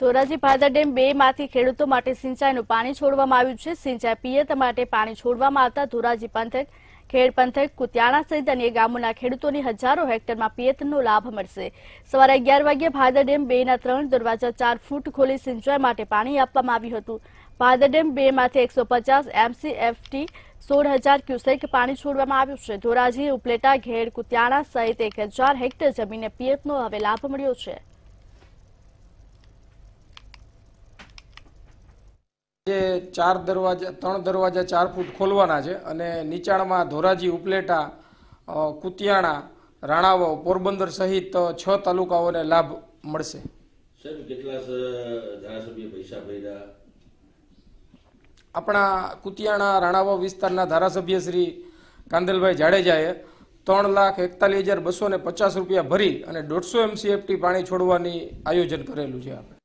Dhoraji Bhadar dam બે માંથી ખેડૂતો માટે સિંચાઈનું પાણી છોડવામાં આવ્યું છે સિંચાઈ પિયત માટે પાણી છોડવામાં આવતા ધોરાજી પંથક ખેડ પંથક કુતિયાણા સહિત અન્ય ગામોના ખેડૂતોને હજારો હેક્ટરમાં પિયતનો લાભ મળશે સવારે અગિયાર વાગ્યે ભાદર ડેમ બે ના ત્રણ દરવાજા ચાર ફૂટ ખોલી સિંચાઈ માટે પાણી આપવામાં આવ્યું હતું ભાદર ડેમ બે માંથી એકસો પચાસ એમસીએફટી સોળ હજાર ક્યુસેક પાણી છોડવામાં આવ્યું છે ધોરાજી ઉપલેટા ઘેર કુતિયાણા સહિત એક હજાર હેક્ટર જમીને પિયતનો હવે લાભ મળ્યો છે જે ચાર દરવાજા ત્રણ દરવાજા ચાર ફૂટ ખોલવાના છે અને નીચાણમાં ધોરાજી ઉપલેટા કુતિયાણા રાણાવાવ પોરબંદર સહિત છ તાલુકાઓને લાભ મળશે આપણા કુતિયાણા રાણાવાવ વિસ્તારના ધારાસભ્ય શ્રી કાંદલભાઈ જાડેજાએ ત્રણ લાખ એકતાલીસ હજાર બસો ને પચાસ રૂપિયા ભરી અને દોઢસો એમસીએફટી પાણી છોડવાની આયોજન કરેલું છે આપણે